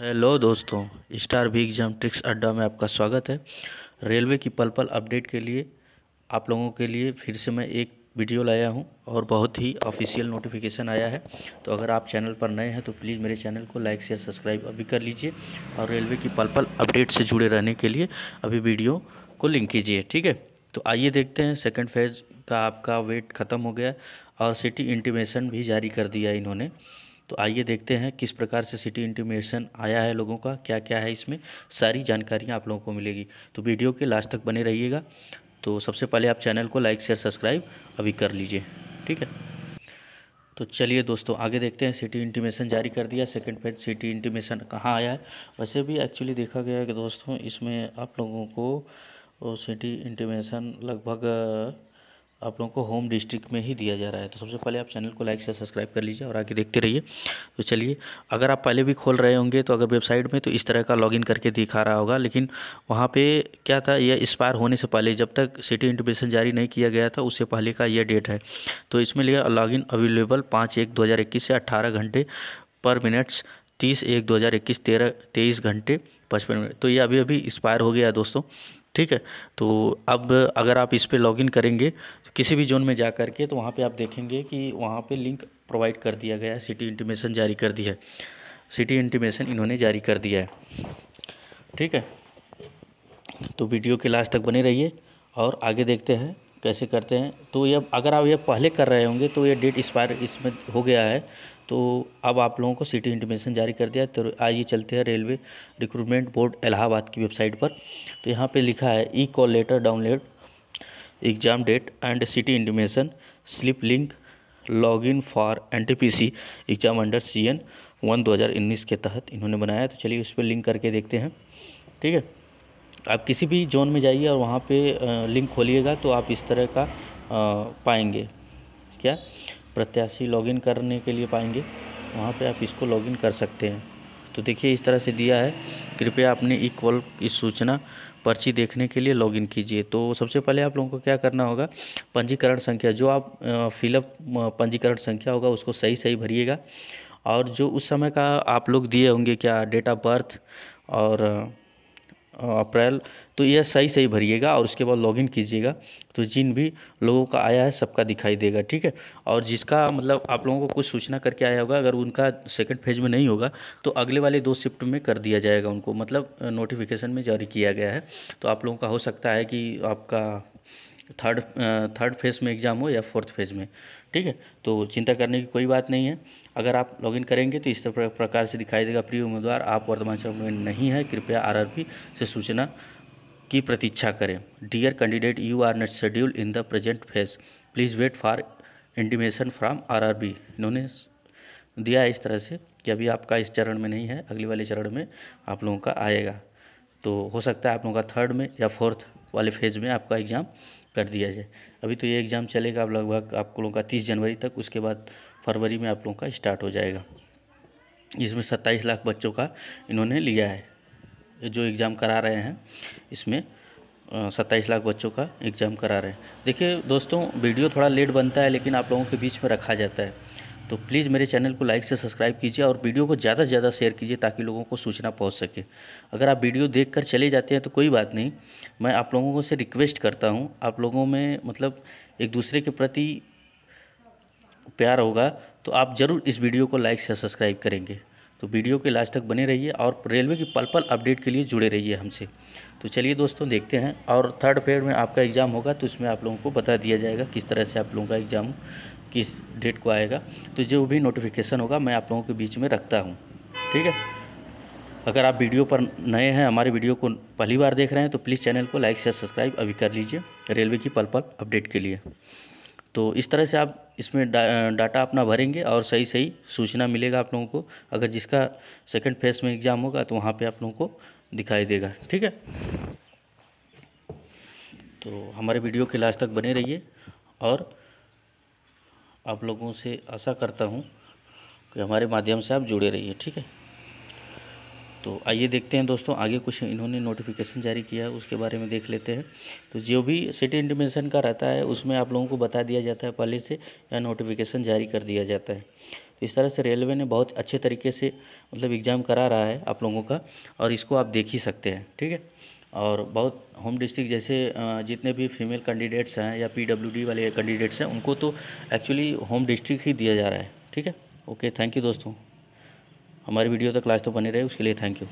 hello दोस्तों star भी exam tricks अड्डा में आपका स्वागत है रेलवे की पल पल अपडेट के लिए आप लोगों के लिए फिर से मैं एक वीडियो लाया हूं और बहुत ही ऑफिशियल नोटिफिकेशन आया है तो अगर आप चैनल पर नए हैं तो प्लीज़ मेरे चैनल को लाइक शेयर सब्सक्राइब अभी कर लीजिए और रेलवे की पल पल अपडेट से जुड़े रहने के लिए अभी वीडियो को लिंक कीजिए ठीक है तो आइए देखते हैं सेकेंड फेज़ का आपका वेट ख़त्म हो गया और सिटी इंटीमेशन भी जारी कर दिया इन्होंने तो आइए देखते हैं किस प्रकार से सिटी इंटीमेशन आया है लोगों का क्या क्या है इसमें सारी जानकारियाँ आप लोगों को मिलेगी तो वीडियो के लास्ट तक बने रहिएगा तो सबसे पहले आप चैनल को लाइक शेयर सब्सक्राइब अभी कर लीजिए ठीक है तो चलिए दोस्तों आगे देखते हैं सिटी इंटीमेशन जारी कर दिया सेकंड पेज सिटी इंटीमेशन कहाँ आया है वैसे भी एक्चुअली देखा गया है कि दोस्तों इसमें आप लोगों को सिटी इंटीमेशन लगभग आप लोगों को होम डिस्ट्रिक्ट में ही दिया जा रहा है तो सबसे पहले आप चैनल को लाइक से सब्सक्राइब कर लीजिए और आगे देखते रहिए तो चलिए अगर आप पहले भी खोल रहे होंगे तो अगर वेबसाइट में तो इस तरह का लॉगिन करके दिखा रहा होगा लेकिन वहाँ पे क्या था यह एक्सपायर होने से पहले जब तक सिटी इंटीमेशन जारी नहीं किया गया था उससे पहले का यह डेट है तो इसमें लिया लॉग इन अवेलेबल पाँच एक दो से अट्ठारह घंटे पर मिनट्स तीस एक दो हज़ार इक्कीस तेरह तेईस घंटे पचपन मिनट तो ये अभी अभी एक्सपायर हो गया दोस्तों ठीक है तो अब अगर आप इस पर लॉगिन करेंगे तो किसी भी जोन में जा करके तो वहाँ पे आप देखेंगे कि वहाँ पे लिंक प्रोवाइड कर दिया गया है सिटी इंटीमेशन जारी कर दिया है सिटी इंटीमेशन इन्होंने जारी कर दिया है ठीक है तो वीडियो के लास्ट तक बने रहिए और आगे देखते हैं कैसे करते हैं तो ये अगर आप ये पहले कर रहे होंगे तो ये डेट एक्सपायर इसमें हो गया है तो अब आप लोगों को सिटी इंटीमेशन जारी कर दिया तो आइए चलते हैं रेलवे रिक्रूटमेंट बोर्ड इलाहाबाद की वेबसाइट पर तो यहाँ पे लिखा है E call letter download exam date and city intimation slip link log in for N T P C exam under C N one दो हज़ार उन्नीस के तहत इन्होंने बनाया तो चलिए उस पर लिंक करके देखते हैं ठीक है आप किसी भी जोन में जाइए और वहाँ पे लिंक खोलिएगा तो आप इस तरह का पाएंगे क्या प्रत्याशी लॉगिन करने के लिए पाएंगे वहाँ पे आप इसको लॉगिन कर सकते हैं तो देखिए इस तरह से दिया है कृपया अपने इक्वल इस सूचना पर्ची देखने के लिए लॉगिन कीजिए तो सबसे पहले आप लोगों को क्या करना होगा पंजीकरण संख्या जो आप फिलअप पंजीकरण संख्या होगा उसको सही सही भरिएगा और जो उस समय का आप लोग दिए होंगे क्या डेट ऑफ बर्थ और अप्रैल तो यह सही सही भरिएगा और उसके बाद लॉगिन कीजिएगा तो जिन भी लोगों का आया है सबका दिखाई देगा ठीक है और जिसका मतलब आप लोगों को कुछ सूचना करके आया होगा अगर उनका सेकंड फेज में नहीं होगा तो अगले वाले दो शिफ्ट में कर दिया जाएगा उनको मतलब नोटिफिकेशन में जारी किया गया है तो आप लोगों का हो सकता है कि आपका थर्ड थर्ड फेज़ में एग्ज़ाम हो या फोर्थ फेज़ में ठीक है तो चिंता करने की कोई बात नहीं है अगर आप लॉगिन करेंगे तो इस तरह प्रकार से दिखाई देगा प्रिय उम्मीदवार आप वर्तमान चरण में नहीं है कृपया पी से सूचना की प्रतीक्षा करें dear candidate you are not schedule in the present phase please wait for intimation R B इन्होंने दिया इस तरह से कि अभी आपका इस चरण में नहीं है अगले वाले चरण में आप लोगों का आएगा तो हो सकता है आप लोगों का थर्ड में या फोर्थ वाले फेज़ में आपका एग्ज़ाम कर दिया जाए अभी तो ये एग्ज़ाम चलेगा अब लगभग आप लोगों का तीस जनवरी तक उसके बाद फरवरी में आप लोगों का स्टार्ट हो जाएगा इसमें सत्ताईस लाख बच्चों का इन्होंने लिया है जो एग्ज़ाम करा रहे हैं इसमें सत्ताईस लाख बच्चों का एग्ज़ाम करा रहे हैं देखिए दोस्तों वीडियो थोड़ा लेट बनता है लेकिन आप लोगों के बीच में रखा जाता है तो प्लीज़ मेरे चैनल को लाइक से सब्सक्राइब कीजिए और वीडियो को ज़्यादा से ज़्यादा शेयर कीजिए ताकि लोगों को सूचना पहुँच सके अगर आप वीडियो देख कर चले जाते हैं तो कोई बात नहीं मैं आप लोगों को से रिक्वेस्ट करता हूँ आप लोगों में मतलब एक दूसरे के प्रति प्यार होगा तो आप ज़रूर इस वीडियो को लाइक से सब्सक्राइब करेंगे तो वीडियो के लास्ट तक बने रहिए और रेलवे की पल पल अपडेट के लिए जुड़े रहिए हमसे तो चलिए दोस्तों देखते हैं और थर्ड फेयर में आपका एग्ज़ाम होगा तो उसमें आप लोगों को बता दिया जाएगा किस तरह से आप लोगों का एग्ज़ाम किस डेट को आएगा तो जो भी नोटिफिकेशन होगा मैं आप लोगों के बीच में रखता हूँ ठीक है अगर आप वीडियो पर नए हैं हमारे वीडियो को पहली बार देख रहे हैं तो प्लीज़ चैनल को लाइक शेयर सब्सक्राइब अभी कर लीजिए रेलवे की पल पल अपडेट के लिए तो इस तरह से आप इसमें डा, डाटा अपना भरेंगे और सही सही सूचना मिलेगा आप लोगों को अगर जिसका सेकंड फेज में एग्ज़ाम होगा तो वहाँ पे आप लोगों को दिखाई देगा ठीक है तो हमारे वीडियो के लास्ट तक बने रहिए और आप लोगों से आशा करता हूँ कि हमारे माध्यम से आप जुड़े रहिए ठीक है तो आइए देखते हैं दोस्तों आगे कुछ इन्होंने नोटिफिकेशन जारी किया है उसके बारे में देख लेते हैं तो जो भी सिटी इंटीमेशन का रहता है उसमें आप लोगों को बता दिया जाता है पहले से या नोटिफिकेशन जारी कर दिया जाता है तो इस तरह से रेलवे ने बहुत अच्छे तरीके से मतलब एग्ज़ाम करा रहा है आप लोगों का और इसको आप देख ही सकते हैं ठीक है और बहुत होम डिस्ट्रिक्ट जैसे जितने भी फीमेल कैंडिडेट्स हैं या पीडब्ल्यूडी वाले कैंडिडेट्स हैं उनको तो एक्चुअली होम डिस्ट्रिक्ट ही दिया जा रहा है ठीक है ओके थैंक यू दोस्तों हमारी वीडियो तक लास्ट तो बनी रहे उसके लिए थैंक यू